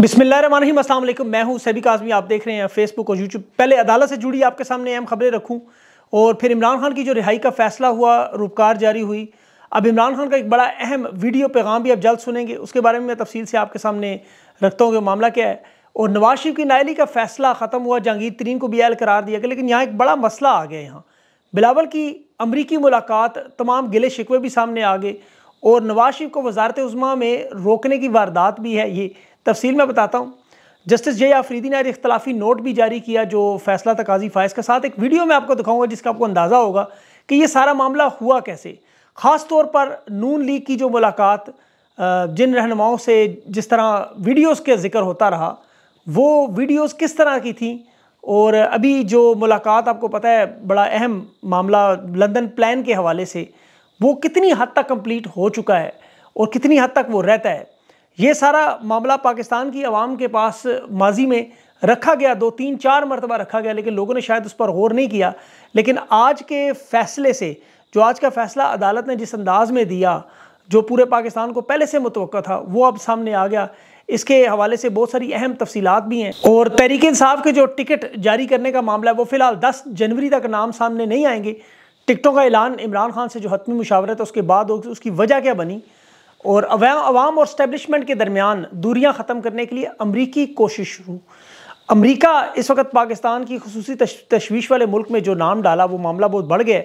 बिसमीम अल्लाम मैं हूं सभी काजमी आप देख रहे हैं फेसबुक और यूट्यूब पहले अदालत से जुड़ी आपके सामने अहम खबरें रखूं और फिर इमरान खान की जो रिहाई का फैसला हुआ रुपकार जारी हुई अब इमरान खान का एक बड़ा अहम वीडियो पैगाम भी आप जल्द सुनेंगे उसके बारे में मैं तफसील से आपके सामने रखता हूँ कि मामला क्या है और नवाज शरीफ की नायली का फैसला ख़त्म हुआ जहांगीर तरीन को भी एल करार दिया गया लेकिन यहाँ एक बड़ा मसला आ गया यहाँ बिलावल की अमरीकी मुलाकात तमाम गिले शिकवे भी सामने आ गए और नवाज शरीफ को वजारत उज़मा में रोकने की वारदात भी है ये तफसील में बताता हूँ जस्टिस जे आफरीदी ने आज इख्तलाफी नोट भी जारी किया जो फैसला तकाजी काजी फायज़ के साथ एक वीडियो में आपको दिखाऊंगा जिसका आपको अंदाज़ा होगा कि ये सारा मामला हुआ कैसे ख़ास तौर पर नून लीग की जो मुलाकात जिन रहनुमाओं से जिस तरह वीडियोस के जिक्र होता रहा वो वीडियोस किस तरह की थी और अभी जो मुलाकात आपको पता है बड़ा अहम मामला लंदन प्लान के हवाले से वो कितनी हद तक कंप्लीट हो चुका है और कितनी हद तक वो रहता है ये सारा मामला पाकिस्तान की आवाम के पास माजी में रखा गया दो तीन चार मरतबा रखा गया लेकिन लोगों ने शायद उस पर गौर नहीं किया लेकिन आज के फैसले से जो आज का फैसला अदालत ने जिस अंदाज में दिया जो पूरे पाकिस्तान को पहले से मुतव था वो अब सामने आ गया इसके हवाले से बहुत सारी अहम तफसीत भी हैं और तहरीक इंसाफ के जो टिकट जारी करने का मामला है वो फ़िलहाल दस जनवरी तक नाम सामने नहीं आएंगे टिकटों का ऐलान इमरान खान से जो हतमी मुशावरत है उसके बाद उसकी वजह क्या बनी और अवाम और स्टैब्लिशमेंट के दरमियान दूरियाँ ख़त्म करने के लिए अमरीकी कोशिश शुरू अमरीका इस वक्त पाकिस्तान की खसूस तशवीश वाले मुल्क में जो नाम डाला वो मामला बहुत बढ़ गया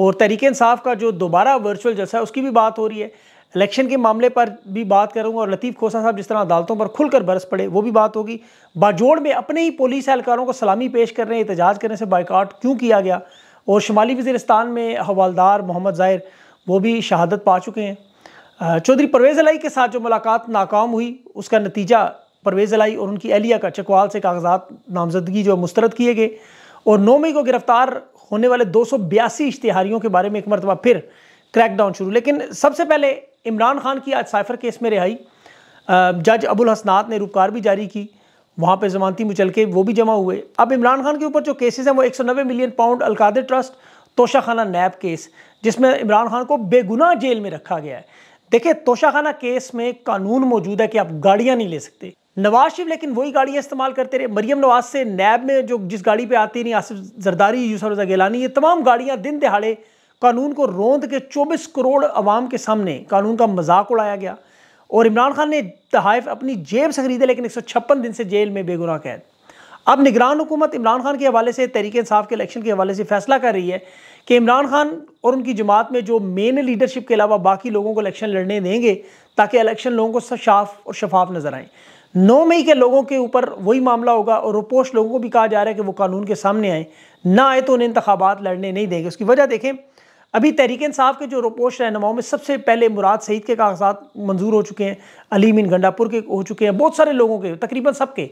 और तहरीक इंसाफ का जो दोबारा वर्चुअल जलसा है उसकी भी बात हो रही है इलेक्शन के मामले पर भी बात करूँगा और लतीफ़ खोसा साहब जिस तरह अदालतों पर खुलकर बरस पड़े वो भी बात होगी बाजोड़ में अपने ही पुलिस एहलकारों को सलामी पेश करने एहतजाज करने से बाइकआउट क्यों किया गया और शुमाली वजीरस्तान में हवालदार मोहम्मद ज़ाहिर वो भी शहादत पा चुके हैं चौधरी परवेज अलाई के साथ जो मुलाकात नाकाम हुई उसका नतीजा परवेज अलाई और उनकी एहलिया का चकवाल से कागजात नामजदगी जो मुस्तरद किए गए और नौ मई को गिरफ्तार होने वाले दो सौ बयासी इश्तहारियों के बारे में एक मरतबा फिर क्रैकडाउन शुरू लेकिन सबसे पहले इमरान खान की आज साइफर केस में रिहाई जज अबुल हसनात ने रुपकार भी जारी की वहाँ पर जमानती मुचलके वो भी जमा हुए अब इमरान खान के ऊपर जो केसेस हैं वो 190 million pound Al-Qadir trust Toshakhana NAB case जिसमें इमरान खान को बेगुनाह जेल में रखा गया है देखिए तोशाखाना केस में कानून मौजूद है कि आप गाड़ियां नहीं ले सकते नवाज शरीफ लेकिन वही गाड़ियां इस्तेमाल करते रहे मरियम नवाज से नैब में जो जिस गाड़ी पे आती नहीं आसिफ जरदारी यूसर रजा गिलानी ये तमाम गाड़ियां दिन दिहाड़े कानून को रोंद के 24 करोड़ अवाम के सामने कानून का मजाक उड़ाया गया और इमरान खान ने तहफ अपनी जेब से खरीदे लेकिन एक दिन से जेल में बेगुनाह कैद अब निगरान हुकूमत इमरान खान के हवाले से तरीके इंसाफ के इलेक्शन के हवाले से फैसला कर रही है कि इमरान खान और उनकी जमात में जो मेन लीडरशिप के अलावा बाकी लोगों को इलेक्शन लड़ने देंगे ताकि इलेक्शन लोगों को साफ और शफाफ नज़र आए नौ मई के लोगों के ऊपर वही मामला होगा और रिपोस्ट लोगों को भी कहा जा रहा है कि वो कानून के सामने आए ना आए तो उन्हें इंतबात लड़ने नहीं देंगे उसकी वजह देखें अभी तहरीक साहब के जो रोपोश रहनुमाओं में सबसे पहले मुराद सईद के कागजात मंजूर हो चुके हैं अलीमिन गंडापुर के हो चुके हैं बहुत सारे लोगों के तकरीबन सबके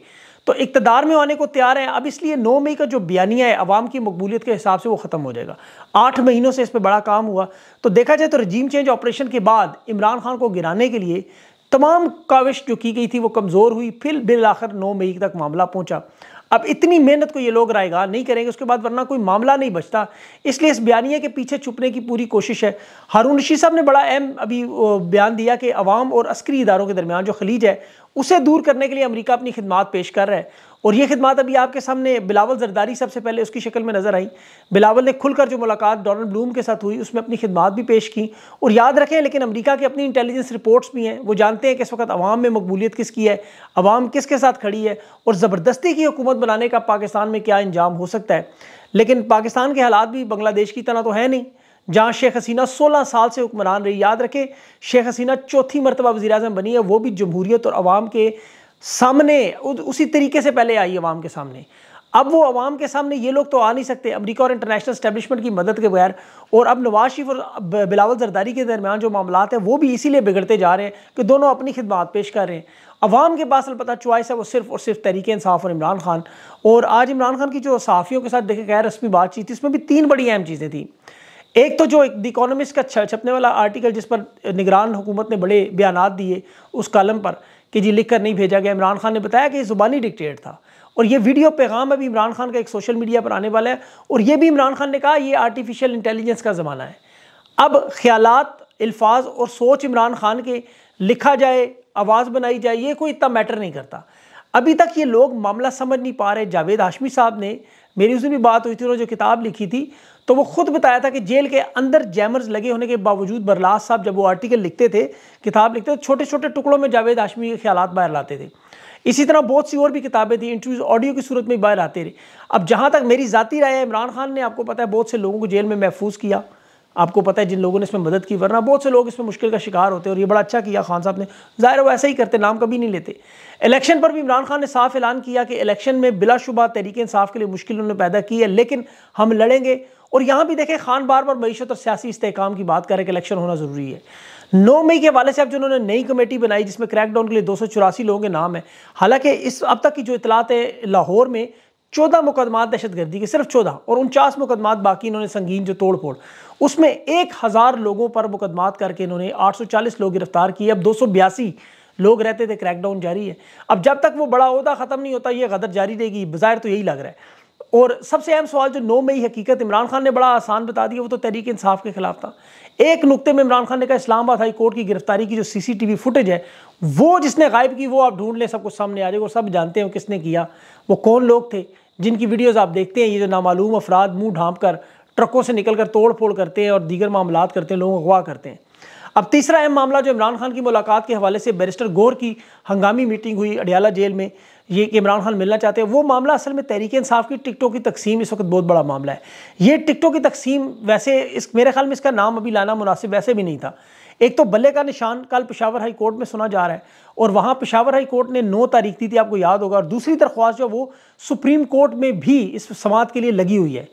तो इकतदार में आने को तैयार हैं अब इसलिए नौ मई का जो बयानिया है आवाम की मकबूलियत के हिसाब से वो ख़त्म हो जाएगा आठ महीनों से इस पर बड़ा काम हुआ तो देखा जाए तो रजीम चेंज ऑपरेशन के बाद इमरान खान को गिराने के लिए तमाम काविश जो की गई थी वो कमज़ोर हुई फिर बिल आखिर नौ मई तक मामला पहुँचा अब इतनी मेहनत को ये लोग रायगा नहीं करेंगे उसके बाद वरना कोई मामला नहीं बचता इसलिए इस बयानिए के पीछे छुपने की पूरी कोशिश है हारून रशीद साहब ने बड़ा अहम अभी बयान दिया कि अवाम और अस्करी इदारों के दरमियान जो खलीज है उसे दूर करने के लिए अमरीका अपनी खिदमत पेश कर रहा है और ये खिदमत अभी आपके सामने बिलावल जरदारी सबसे पहले उसकी शक्ल में नज़र आई बिलावल ने खुलकर जो मुलाकात डोनाल्ड ब्लूम के साथ हुई उसमें अपनी खिदमत भी पेश की और याद रखें लेकिन अमरीका की अपनी इंटेलिजेंस रिपोर्ट्स भी हैं वो जानते हैं कि इस वक्त अवाम में मकबूलियत किसकी है किस किसके साथ खड़ी है और ज़बरदस्ती की हुकूमत बनाने का पाकिस्तान में क्या इंजाम हो सकता है लेकिन पाकिस्तान के हालात भी बांग्लादेश की तरह तो है नहीं जहाँ शेख हसीना 16 साल से हुक्मरान रही याद रखें शेख हसीना चौथी मरतबा वजी अजम बनी है वो भी जमहूरीत और आवाम के सामने उसी तरीके से पहले आई अवाम के सामने अब वो अवाम के सामने ये लोग तो आ नहीं सकते अमरीका और इंटरनेशनल स्टैब्लिशमेंट की मदद के बगैर और अब नवाज शरीफ और बिलावल जरदारी के दरमियान जो मामला हैं वो भी इसीलिए बिगड़ते जा रहे हैं कि दोनों अपनी खिदमत पेश कर रहे हैं अवाम के पास अलबत् चॉइस है वो सिर्फ और सिर्फ तरीक़े इंसाफ और इमरान खान और आज इमरान खान की जो सहाफ़ियों के साथ देखे गैर रस्मी बातचीत थी इसमें भी तीन बड़ी अहम चीज़ें थी एक तो जो इकोनॉमिस्ट का छपने वाला आर्टिकल जिस पर निगरान हुकूमत ने बड़े बयान दिए उस कलम पर कि जी लिख कर नहीं भेजा गया इमरान खान ने बताया कि ये ज़ुबानी डिक्टेट था और ये वीडियो पैगाम अभी इमरान खान का एक सोशल मीडिया पर आने वाला है और ये भी इमरान खान ने कहा ये आर्टिफिशियल इंटेलिजेंस का ज़माना है अब ख्याल अल्फाज और सोच इमरान खान के लिखा जाए आवाज़ बनाई जाए ये कोई इतना मैटर नहीं करता अभी तक ये लोग मामला समझ नहीं पा रहे जावेद हाशमी साहब ने मेरी उसे भी बात हुई थी उन्होंने जो किताब लिखी थी तो वो खुद बताया था कि जेल के अंदर जैमर्स लगे होने के बावजूद बरलास साहब जब वो आर्टिकल लिखते थे किताब लिखते थे तो छोटे छोटे टुकड़ों में जावेद आशमी के ख्याल बाहर लाते थे इसी तरह बहुत सी और भी किताबें थी इंटरव्यूज ऑडियो की सूरत में बाहर आते रहे अब जहाँ तक मेरी ज़ाती राय है इमरान खान ने आपको पता है बहुत से लोगों को जेल में महफूज किया आपको पता है जिन लोगों ने इसमें मदद की वरना बहुत से लोग इसमें मुश्किल का शिकार होते हैं और ये बड़ा अच्छा किया खान साहब ने ज़ाहिर वो ऐसा ही करते नाम कभी नहीं लेते इलेक्शन पर भी इमरान खान ने साफ ऐलान किया कि इलेक्शन में बिलाशुबा तरीके इंसाफ के लिए मुश्किल उन्होंने पैदा की है लेकिन हम लड़ेंगे और यहाँ भी देखें खान बार बार मीशत और सियासी इस्तेकाम की बात करें कि इलेक्शन होना ज़रूरी है नौ मई के हवाले से अब जो उन्होंने नई कमेटी बनाई जिसमें क्रैकडाउन के लिए दो सौ चौरासी लोगों के नाम है हालांकि इस अब तक की जो इतलात है लाहौर में चौदह मुकदमा दहशतगर्दी के सिर्फ चौदह और उनचास मुकदमा बाकी इन्होंने संगीन जो तोड़ फोड़ उसमें एक हज़ार लोगों पर मुकदमा करके इन्होंने आठ सौ चालीस लोग गिरफ्तार किए अब दो सौ बयासी लोग रहते थे क्रैकडाउन जारी है अब जब तक वो बड़ा अहदा ख़त्म नहीं होता ये गदर जारी रहेगी बाहर तो यही लग रहा है और सबसे अहम सवाल जो नौ मई हकीकत इमरान खान ने बड़ा आसान बता दिया वो तो तहरीक इंसाफ के खिलाफ था एक नुकते में इमरान खान ने कहा इस्लामाबाद हाई कोर्ट की गिरफ्तारी की जो सीसीटीवी फुटेज है वो जिसने गायब की वो आप ढूंढ लें सब कुछ सामने आ जाएगा सब जानते हैं किसने किया वो कौन लोग थे जिनकी वीडियोज़ आप देखते हैं ये जो नामालूम अफराद मुंह ढांप कर ट्रकों से निकल कर तोड़ फोड़ करते हैं और दीगर मामला करते हैं लोग अगवा करते हैं अब तीसरा अहम मामला जो इमरान खान की मुलाकात के हवाले से बैरिस्टर गौर की हंगामी मीटिंग हुई अडियाला जेल में ये इमरान खान मिलना चाहते हैं वो मामला असल में तहरीक इंसाफ की टिकटों की तकसीम इस वक्त बहुत बड़ा मामला है ये टिकटों की तकसीम वैसे इस मेरे ख्याल में इसका नाम अभी लाना मुनासिब वैसे भी नहीं था एक तो बल्ले का निशान कल पिशावर हाई कोर्ट में सुना जा रहा है और वहाँ पिशावर हाई कोर्ट ने नौ तारीख दी थी आपको याद होगा और दूसरी दरख्वास्त जो वो सुप्रीम कोर्ट में भी इस समात के लिए लगी हुई है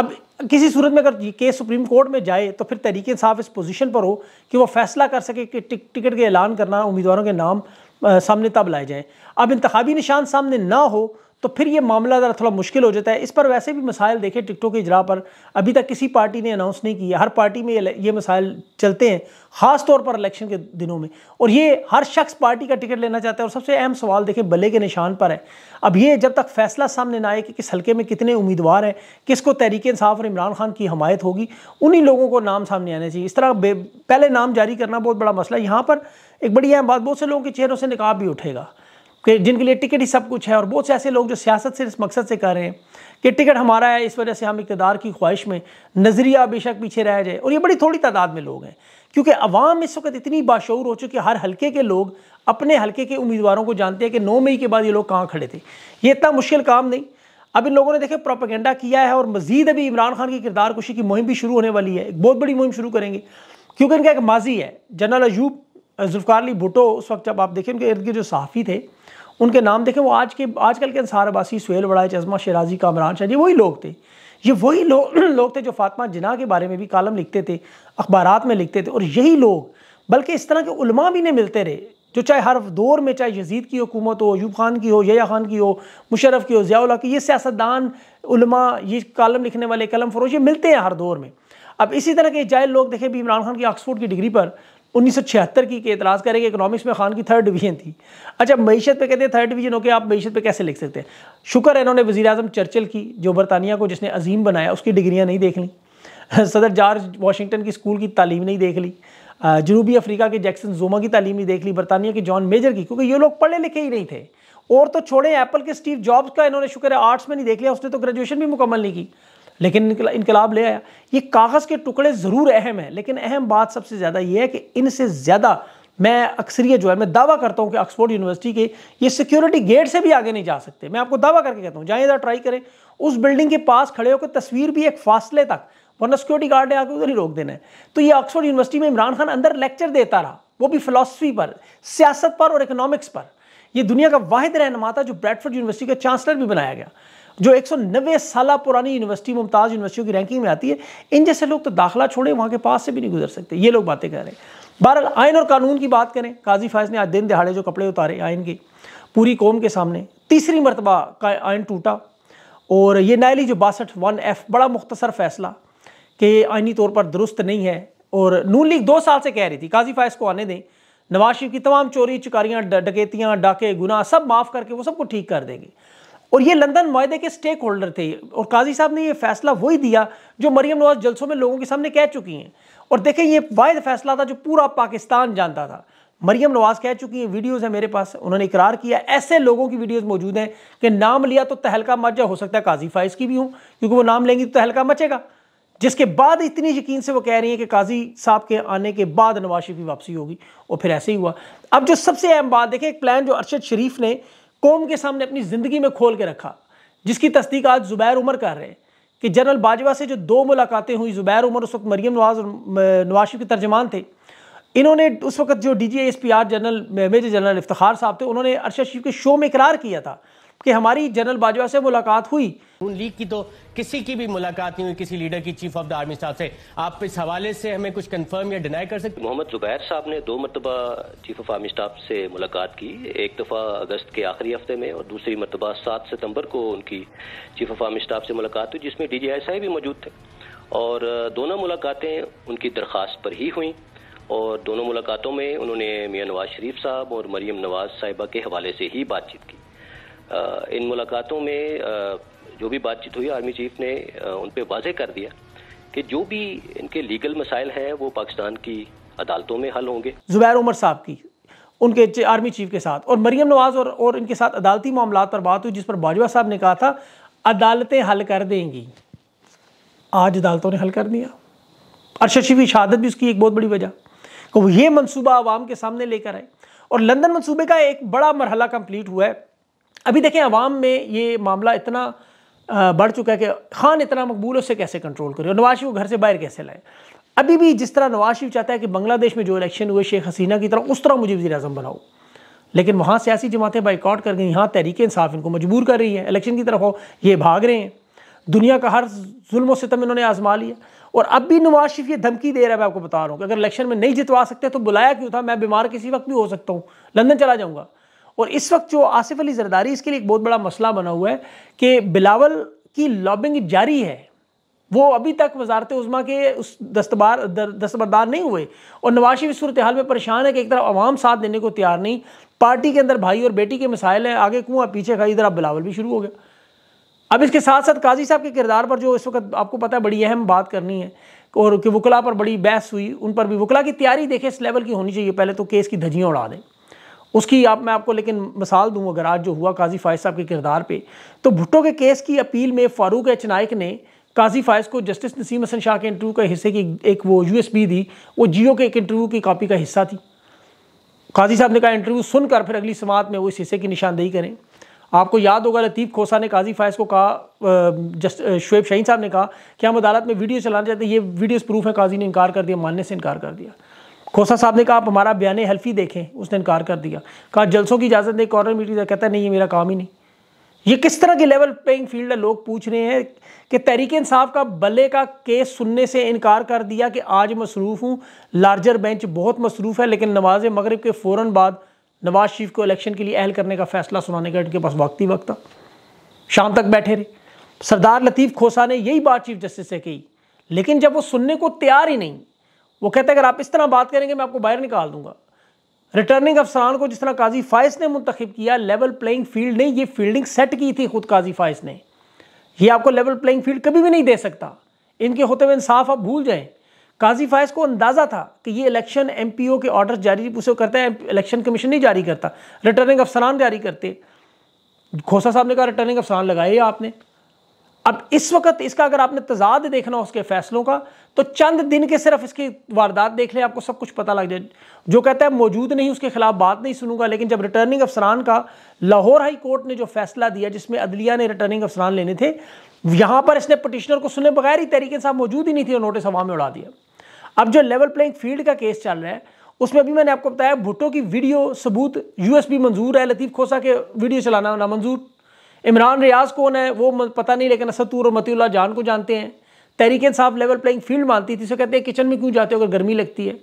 अब किसी सूरत में अगर केस सुप्रीम कोर्ट में जाए तो फिर तहरीक साफ़ इस पोजीशन पर हो कि वो फैसला कर सके कि टिक टिकट के ऐलान करना उम्मीदवारों के नाम सामने तब लाए जाएँ अब इंतबी निशान सामने ना हो तो फिर ये मामला ज़रा थोड़ा मुश्किल हो जाता है इस पर वैसे भी मसाइल देखें टिकटों के इजरा पर अभी तक किसी पार्टी ने अनाउंस नहीं किया हर पार्टी में ये, ये मसाइल चलते हैं ख़ास तौर पर इलेक्शन के दिनों में और ये हर शख्स पार्टी का टिकट लेना चाहता है और सबसे अहम सवाल देखें बल्ले के निशान पर है अब ये जब तक फैसला सामने ना आए कि किस हल्के में कितने उम्मीदवार हैं किसको तहरीक इंसाफ और इमरान खान की हमायत होगी उन्हीं लोगों को नाम सामने आना चाहिए इस तरह पहले नाम जारी करना बहुत बड़ा मसला है यहाँ पर एक बड़ी अहम बात बहुत से लोगों के चेहरों से निकाब भी उठेगा कि जिनके लिए टिकट ही सब कुछ है और बहुत से ऐसे लोग जो सियासत से इस मकसद से कर रहे हैं कि टिकट हमारा है इस वजह से हम इकतदार की ख्वाहिश में नज़रिया बेशक पीछे रह जाए और ये बड़ी थोड़ी तादाद में लोग हैं क्योंकि अवाम इस वक्त इतनी बाशूर हो चुकी है हर हल्के के लोग अपने हल्के के उम्मीदवारों को जानते हैं कि नौ मई के बाद ये लोग कहाँ खड़े थे ये इतना मुश्किल काम नहीं अब इन लोगों ने देखे प्रोपागेंडा किया है और मजीद अभी इमरान खान की किरदार कुशी की मुहिम भी शुरू होने वाली है एक बहुत बड़ी मुहिम शुरू करेंगे क्योंकि इनका एक माजी है जनरल अयूब जुल्फ़ार अली भुटो उस वक्त जब आप देखें उनके इर्द गिर्द जो सहाफ़ी थे उनके नाम देखें वो आज के आजकल के अंसार अबासी सुहेल वड़ाए चजमा शराजी कामरान शाह ये वही लोग थे ये वही लोग लोग थे जो फातमा जिना के बारे में भी कॉलम लिखते थे अखबार में लिखते थे और यही लोग बल्कि इस तरह के उलमा भी नहीं मिलते रहे जो चाहे हर दौर में चाहे यजीद की हुकूमत हो यूब खान की हो या खान की हो मुशरफ की हो ज़ियाउल्ला की ये सियासतदान उलमा ये कॉलम लिखने वाले कलम फरोश ये मिलते हैं हर दौर में अब इसी तरह के जायल लोग देखें भी इमरान खान की ऑक्सफोर्ड की डिग्री पर 1976 की के एतराज़ करें कि इकोनॉमिक्स में खान की थर्ड डिवीजन थी अच्छा मीशत पे कहते हैं थर्ड डिवीजन होकर आप मीशत पे कैसे लिख सकते हैं शुक्र है इन्होंने वजी अजम चर्चल की जो बरतानिया को जिसने अजीम बनाया उसकी डिग्रियाँ नहीं देख ली सदर जॉर्ज वाशिंगटन की स्कूल की तालीम नहीं देख ली जनूबी अफ्रीका के जैक्सन जोमा की तालीम नहीं देख ली बरतानिया के जॉन मेजर की क्योंकि ये लोग पढ़े लिखे ही नहीं थे और तो छोड़े एप्पल के स्टीव जॉब्स का इन्होंने शुक्र है आर्ट्स में नहीं देख लिया उसने तो ग्रेजुएशन भी मुकम्मल नहीं की लेकिन इनकलाब ले आया ये कागज़ के टुकड़े ज़रूर अहम है लेकिन अहम बात सबसे ज़्यादा ये है कि इनसे ज़्यादा मैं अक्सरियत जो है मैं दावा करता हूँ कि ऑक्सफोर्ड यूनिवर्सिटी के ये सिक्योरिटी गेट से भी आगे नहीं जा सकते मैं आपको दावा करके कहता हूँ जाए इधर ट्राई करें उस बिल्डिंग के पास खड़े होकर तस्वीर भी एक फासले तक वरना सिक्योरिटी गार्ड ने आगे उधर ही रोक देना है तो ये ऑक्सफोर्ड यूनिवर्सिटी में इमरान खान अंदर लेक्चर देता रहा वो भी फिलासफी पर सियासत पर और इकोनॉमिक्स पर यह दुनिया का वाहिद रहनमा था जो ब्रैडफर्ड यूनिवर्सिटी का चांसलर भी बनाया गया जो नब्बे साल पुरानी यूनिवर्सिटी मुमताज़ यूनिवर्सिटियों की रैंकिंग में आती है इन जैसे लोग तो दाखिला छोड़े वहाँ के पास से भी नहीं गुजर सकते ये लोग बातें कर रहे हैं बहरहाल आयन और कानून की बात करें काजी फायज ने आज दिन दिहाड़े जो कपड़े उतारे आयन के पूरी कौम के सामने तीसरी मरतबा का आयन टूटा और ये नायली जो बासठ वन एफ बड़ा मुख्तसर फैसला कि आइनी तौर पर दुरुस्त नहीं है और नून लीग दो साल से कह रही थी काजी फायज को आने दें नवाज शरीफ की तमाम चोरी चुकारियाँ डकैतियाँ डाके गुनाह सब माफ़ करके वो सबको ठीक कर देंगे और ये लंदन माहे के स्टेक होल्डर थे और काजी साहब ने ये फैसला वही दिया जो मरियम नवाज जलसों में लोगों के सामने कह चुकी हैं और देखें ये वाद फैसला था जो पूरा पाकिस्तान जानता था मरियम नवाज कह चुकी हैं वीडियोस हैं मेरे पास उन्होंने इकरार किया ऐसे लोगों की वीडियोस मौजूद हैं कि नाम लिया तो तहलका मच जा हो सकता है काजी फाइज की भी हूँ क्योंकि वो नाम लेंगी तो तहलका मचेगा जिसके बाद इतनी यकीन से वो कह रही हैं कि काजी साहब के आने के बाद नवाज शरीफ की वापसी होगी और फिर ऐसे ही हुआ अब जो सबसे अहम बात देखें एक प्लान जो अरशद शरीफ ने कौम के सामने अपनी ज़िंदगी में खोल के रखा जिसकी तस्दीक आज ज़ुबैर उमर कर रहे हैं कि जनरल बाजवा से जो दो मुलाकातें हुई ज़ुबैर उमर उस वक्त मरियम नवाज और शरीफ के तर्जमान थे इन्होंने उस वक्त जो D G S P R general major general Iftikhar साहब थे उन्होंने अरशद शरीफ के शो में इकरार किया था कि हमारी जनरल बाजवा से मुलाकात हुई लीग की तो किसी की भी मुलाकात नहीं हुई किसी लीडर की chief of the army staff से आप इस हवाले से हमें कुछ कंफर्म या डिनाई कर सकते मोहम्मद जुबैर साहब ने दो मरतबा चीफ ऑफ आर्मी स्टाफ से मुलाकात की एक दफ़ा अगस्त के आखिरी हफ्ते में और दूसरी मरतबा सात सितम्बर को उनकी चीफ ऑफ आर्मी स्टाफ से मुलाकात हुई जिसमें डी जी आई भी मौजूद थे और दोनों मुलाकातें उनकी दरख्वास्त पर ही हुई और दोनों मुलाकातों में उन्होंने मियाँ नवाज शरीफ साहब और मरीम नवाज साहिबा के हवाले से ही बातचीत की इन मुलाकातों में जो भी बातचीत हुई आर्मी चीफ ने उन पर वाजे कर दिया कि जो भी इनके लीगल मसाइल हैं वो पाकिस्तान की अदालतों में हल होंगे जुबैर उमर साहब की उनके आर्मी चीफ के साथ और मरीम नवाज और, और इनके साथ अदालती मामला पर बात हुई जिस पर बाजवा साहब ने कहा था अदालतें हल कर देंगी आज अदालतों ने हल कर दिया अरशद शिफी शहादत भी उसकी एक बहुत बड़ी वजह को ये मनसूबा आवाम के सामने लेकर आए और लंदन मनसूबे का एक बड़ा मरहला कंप्लीट हुआ है अभी देखें आवाम में ये मामला इतना बढ़ चुका है कि खान इतना मकबूल उसे कैसे कंट्रोल करे और नवाज शरीफ को घर से बाहर कैसे लाए अभी भी जिस तरह नवाज शरीफ चाहता है कि बंग्लादेश में जो इलेक्शन हुए शेख हसीना की तरह उस तरह मुझे वजी अजम बनाओ लेकिन वहाँ सियासी जमातें बाइकआउट कर गई यहाँ तहरीक इंसाफ इनको मजबूर कर रही है इलेक्शन की तरफ हो ये भाग रहे हैं दुनिया का हर जुल्म सितम इन्होंने आजमा लिया और अब भी नवाज शरीफ ये धमकी दे रहा है मैं आपको बता रहा हूँ कि अगर इलेक्शन में नहीं जितवा सकते तो बुलाया क्यों था मैं बीमार किसी वक्त भी हो सकता हूँ लंदन चला जाऊँगा और इस वक्त जो आसिफ अली जरदारी इसके लिए एक बहुत बड़ा मसला बना हुआ है कि बिलावल की लॉबिंग जारी है वो अभी तक वजारत उज़मा के उस दस्तबार दस्तबरदार नहीं हुए और नवाशी भी सूरत हाल में परेशान है कि एक तरफ आवाम साथ देने को तैयार नहीं पार्टी के अंदर भाई और बेटी के मिसाइल हैं आगे कुआ पीछे खाई इधर अब बिलावल भी शुरू हो गया अब इसके साथ साथ काजी साहब के किरदार पर जो इस वक्त आपको पता है बड़ी अहम बात करनी है और कि वकला पर बड़ी बहस हुई उन पर भी वकला की तैयारी देखें इस लेवल की होनी चाहिए पहले तो केस की धजियाँ उड़ा दें उसकी आप मैं आपको लेकिन मिसाल दूँ अगर आज जो हुआ काजी फ़ायज साहब के किरदार पे तो भुट्टो के केस की अपील में फ़ारूक एच नाइक ने काजी फ़ायज को जस्टिस नसीम हसन शाह के इंटरव्यू के हिस्से की एक वो यूएसबी दी वो जियो के एक इंटरव्यू की कापी का हिस्सा थी काजी साहब ने कहा इंटरव्यू सुनकर फिर अगली समात में वो इस हिस्से की निशानदेही करें आपको याद होगा लतीफ़ खोसा ने काजी फ़ायज को कहा जस्ट शुएब शहीन साहब ने कहा कि हम अदालत में वीडियो चलाना चाहते हैं ये वीडियोस प्रूफ है काजी ने इनकार कर दिया मानने से इनकार कर दिया खोसा साहब ने कहा आप हमारा बयान हल्फी देखें उसने इनकार कर दिया कहा जलसों की इजाज़त नहीं कॉर्नर मीटिंग तो कहता है नहीं ये मेरा काम ही नहीं ये किस तरह की लेवल प्लेइंग फील्ड है लोग पूछ रहे हैं कि तहरीक इंसाफ का बल्ले का केस सुनने से इनकार कर दिया कि आज मसरूफ़ हूँ लार्जर बेंच बहुत मसरूफ़ है लेकिन नवाज मगरब के फ़ौर बाद नवाज शरीफ को इलेक्शन के लिए अहल करने का फैसला सुनाने का इनके पास वक्त ही वक्त था शाम तक बैठे रहे सरदार लतीफ़ खोसा ने यही बात चीफ जस्टिस से कही लेकिन जब वो सुनने को तैयार ही नहीं वो कहते हैं अगर आप इस तरह बात करेंगे मैं आपको बाहर निकाल दूंगा रिटर्निंग अफसरान को जिस तरह काजी फाइस ने मुंतखब किया लेवल प्लेइंग फील्ड ने ये फील्डिंग सेट की थी खुद काजी फाइस ने ये आपको लेवल प्लेइंग फील्ड कभी भी नहीं दे सकता इनके होते हुए इंसाफ आप भूल जाएं काजी फायस को अंदाज़ा था कि ये इलेक्शन एम पी ओ के ऑर्डर जारी उसे करता है इलेक्शन कमीशन नहीं जारी करता रिटर्निंग अफसरान जारी करते खोसा साहब ने कहा रिटर्निंग अफसरान लगाए आपने अब इस वक्त इसका अगर आपने तजाद देखना उसके फैसलों का तो चंद दिन के सिर्फ इसकी वारदात देख लें आपको सब कुछ पता लग जाए जो कहता है मौजूद नहीं उसके खिलाफ बात नहीं सुनूंगा लेकिन जब रिटर्निंग अफसरान का लाहौर हाई कोर्ट ने जो फैसला दिया जिसमें अदलिया ने रिटर्निंग अफसरान लेने थे यहां पर इसने पटिशनर को सुने बगैर ही तरीके साहब मौजूद ही नहीं थे और नोटिस हवा में उड़ा दिया अब जो लेवल प्लेइंग फील्ड का केस चल रहा है उसमें अभी मैंने आपको बताया भुट्टो की वीडियो सबूत यूएसबी मंजूर है लतीफ़ खोसा के वीडियो चलाना नामंजूर इमरान रियाज कौन है वो पता नहीं लेकिन असतूर और मतील्ला जान को जानते हैं तहरीक साहब लेवल प्लेइंग फील्ड मानती थी इसे कहते हैं किचन में क्यों जाते हो अगर गर्मी लगती है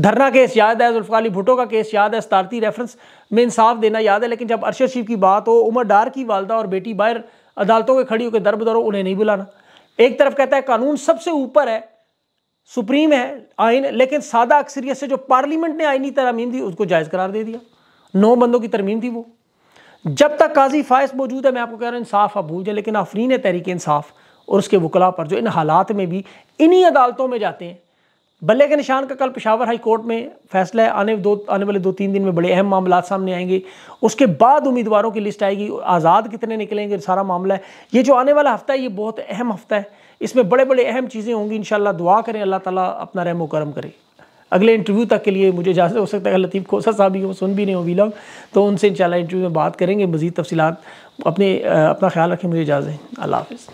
धरना केस याद है जुल्फ़ाली भुटो का केस याद है स्तारती रेफरेंस में इंसाफ देना याद है लेकिन जब अरशद शिव की बात हो उमर डार की वालदा और बेटी बाहर अदालतों के खड़ी होकर दर बदर हो उन्हें नहीं बुलाना एक तरफ कहता है कानून सबसे ऊपर है सुप्रीम है आइन लेकिन सादा अक्सरियत से जो पार्लियामेंट ने आइनी तरमीम दी उसको जायज़ करार दे दिया नौ बंदों की तरमीम थी वो जब तक काजी फायस मौजूद है मैं आपको कह रहा हूँ इंसाफ आप भूल जाए लेकिन आफरीन तहरीक इंसाफ और उसके वकला पर जो इन हालात में भी इन्हीं अदालतों में जाते हैं बल्ले के निशान का कल पिशावर हाई कोर्ट में फैसला है आने दो आने वाले दो तीन दिन में बड़े अहम मामला सामने आएंगे उसके बाद उम्मीदवारों की लिस्ट आएगी आज़ाद कितने निकलेंगे सारा मामला है ये जो आने वाला हफ्ता है ये बहुत अहम हफ्ता है इसमें बड़े बड़े अहम चीज़ें होंगी इन दुआ करें अल्लाह ताला अपना रहमोक्रम करम अगले इंटरव्यू तक के लिए मुझे इजाज़त हो सकता है अगर लतीफ़ खोसा साहब भी वो सुन भी नहीं हो वीलॉग तो उनसे इंशाल्लाह इंटरव्यू में बात करेंगे मज़ीद तफसीत अपने अपना ख्याल रखें मुझे इजाज़त अल्लाह हाफिज़